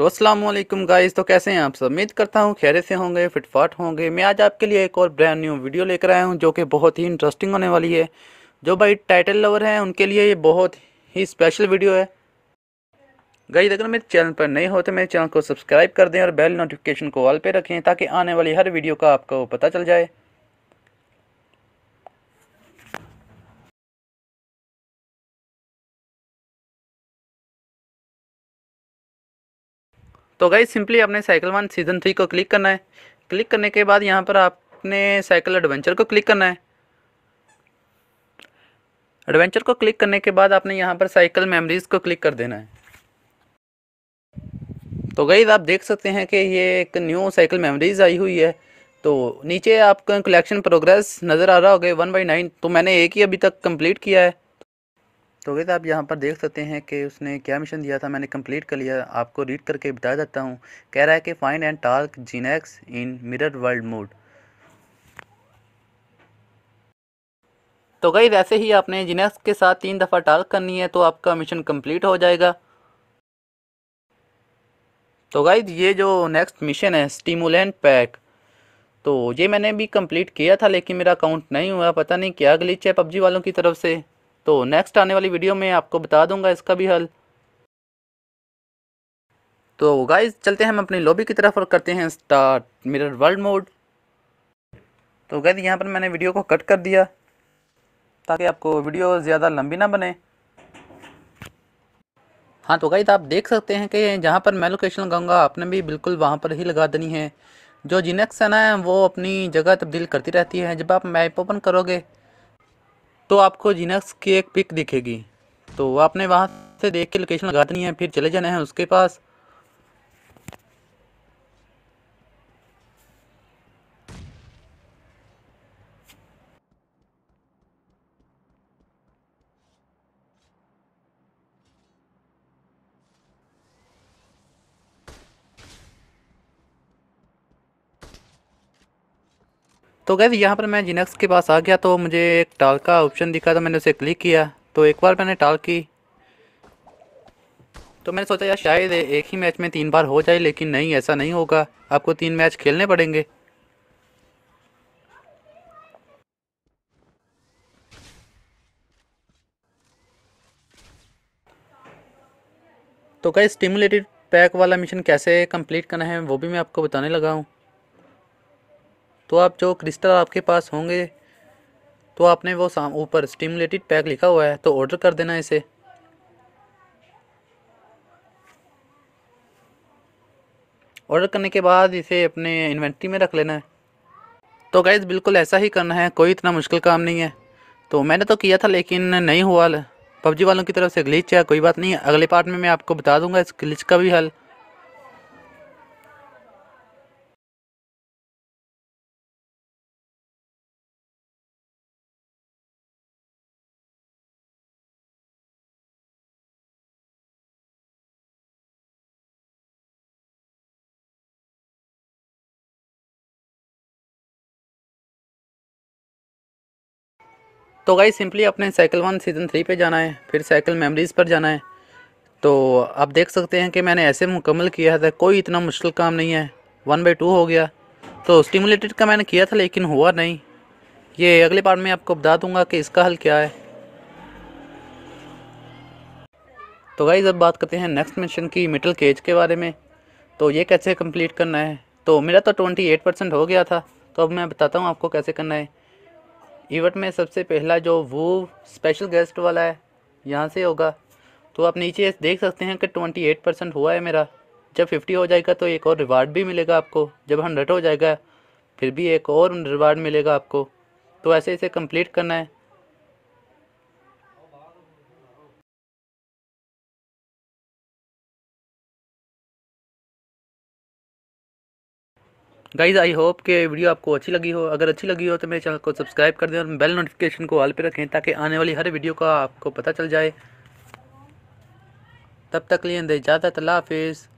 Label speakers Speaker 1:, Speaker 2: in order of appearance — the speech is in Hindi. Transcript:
Speaker 1: तो अस्सलाम वालेकुम गाइस तो कैसे हैं आप सब उम्मीद करता हूँ खैरे से होंगे फिटफाट होंगे मैं आज आपके लिए एक और ब्रांड न्यू वीडियो लेकर आया हूँ जो कि बहुत ही इंटरेस्टिंग होने वाली है जो भाई टाइटल लवर हैं उनके लिए ये बहुत ही स्पेशल वीडियो है गाइस अगर मेरे चैनल पर नए हो तो मेरे चैनल को सब्सक्राइब कर दें और बेल नोटिफिकेशन को ऑल पर रखें ताकि आने वाली हर वीडियो का आपको पता चल जाए तो गई सिंपली आपने साइकिल वन सीज़न थ्री को क्लिक करना है क्लिक करने के बाद यहाँ पर आपने साइकिल एडवेंचर को क्लिक करना है एडवेंचर को क्लिक करने के बाद आपने यहाँ पर साइकिल मेमोरीज़ को क्लिक कर देना है तो गई आप देख सकते हैं कि ये एक न्यू साइकिल मेमोरीज़ आई हुई है तो नीचे आपका कलेक्शन प्रोग्रेस नज़र आ रहा होगा वन बाई नाइन तो मैंने एक ही अभी तक कंप्लीट किया है तो वैसे आप यहाँ पर देख सकते हैं कि उसने क्या मिशन दिया था मैंने कंप्लीट कर लिया आपको रीड करके बता देता हूँ कह रहा है कि find and track Genex in mirror world mode तो गई वैसे ही आपने जीनेक्स के साथ तीन दफ़ा टार्क करनी है तो आपका मिशन कंप्लीट हो जाएगा तो गाइज ये जो नेक्स्ट मिशन है स्टीमुलेंट पैक तो ये मैंने भी कंप्लीट किया था लेकिन मेरा अकाउंट नहीं हुआ पता नहीं क्या ग्लिच है पबजी वालों की तरफ से तो नेक्स्ट आने वाली वीडियो में आपको बता दूंगा इसका भी हल तो गाइज चलते हैं हम अपनी लॉबी की तरफ और करते हैं स्टार्ट मिरर वर्ल्ड मोड तो गाइज यहाँ पर मैंने वीडियो को कट कर दिया ताकि आपको वीडियो ज़्यादा लंबी ना बने हाँ तो गाइज आप देख सकते हैं कि जहाँ पर मैं लोकेशन लगाऊंगा आपने भी बिल्कुल वहाँ पर ही लगा देनी है जो जिनेक्स है ना वो अपनी जगह तब्दील करती रहती है जब आप मैप ओपन करोगे तो आपको जिनक्स की एक पिक दिखेगी तो आपने वहाँ से देख के लोकेशन लगानी है फिर चले जाना है उसके पास तो गैस यहाँ पर मैं जिनक्स के पास आ गया तो मुझे एक टाल का ऑप्शन दिखा तो मैंने उसे क्लिक किया तो एक बार मैंने टाल की तो मैंने सोचा यार शायद एक ही मैच में तीन बार हो जाए लेकिन नहीं ऐसा नहीं होगा आपको तीन मैच खेलने पड़ेंगे तो क्या स्टिमुलेटेड पैक वाला मिशन कैसे कंप्लीट करना है वो भी मैं आपको बताने लगा हूँ तो आप जो क्रिस्टल आपके पास होंगे तो आपने वो साम ऊपर स्टिमुलेटेड पैक लिखा हुआ है तो ऑर्डर कर देना इसे ऑर्डर करने के बाद इसे अपने इन्वेंट्री में रख लेना है तो गैस बिल्कुल ऐसा ही करना है कोई इतना मुश्किल काम नहीं है तो मैंने तो किया था लेकिन नहीं हुआ पबजी वालों की तरफ से ग्लिच है कोई बात नहीं अगले पार्ट में मैं आपको बता दूंगा इस ग्लिच का भी हल तो गाई सिंपली अपने साइकिल वन सीज़न थ्री पे जाना है फिर साइकिल मेमोरीज़ पर जाना है तो आप देख सकते हैं कि मैंने ऐसे मुकम्मल किया था कोई इतना मुश्किल काम नहीं है वन बाई टू हो गया तो स्टिमुलेटेड का मैंने किया था लेकिन हुआ नहीं ये अगले पार्ट में आपको बता दूंगा कि इसका हल क्या है तो गाइज अब बात करते हैं नेक्स्ट मिशन की मिडिल केज के बारे में तो ये कैसे कम्प्लीट करना है तो मेरा तो एट परसेंट हो गया था तो अब मैं बताता हूँ आपको कैसे करना है इवेंट में सबसे पहला जो वो स्पेशल गेस्ट वाला है यहाँ से होगा तो आप नीचे देख सकते हैं कि ट्वेंटी एट परसेंट हुआ है मेरा जब फिफ्टी हो जाएगा तो एक और रिवार्ड भी मिलेगा आपको जब हंड्रेड हो जाएगा फिर भी एक और रिवार्ड मिलेगा आपको तो ऐसे ऐसे कंप्लीट करना है गाइज आई होप कि वीडियो आपको अच्छी लगी हो अगर अच्छी लगी हो तो मेरे चैनल को सब्सक्राइब कर दें और बेल नोटिफिकेशन को ऑल पे रखें ताकि आने वाली हर वीडियो का आपको पता चल जाए तब तक लिए इजाज़त अल्लाह हाफिज़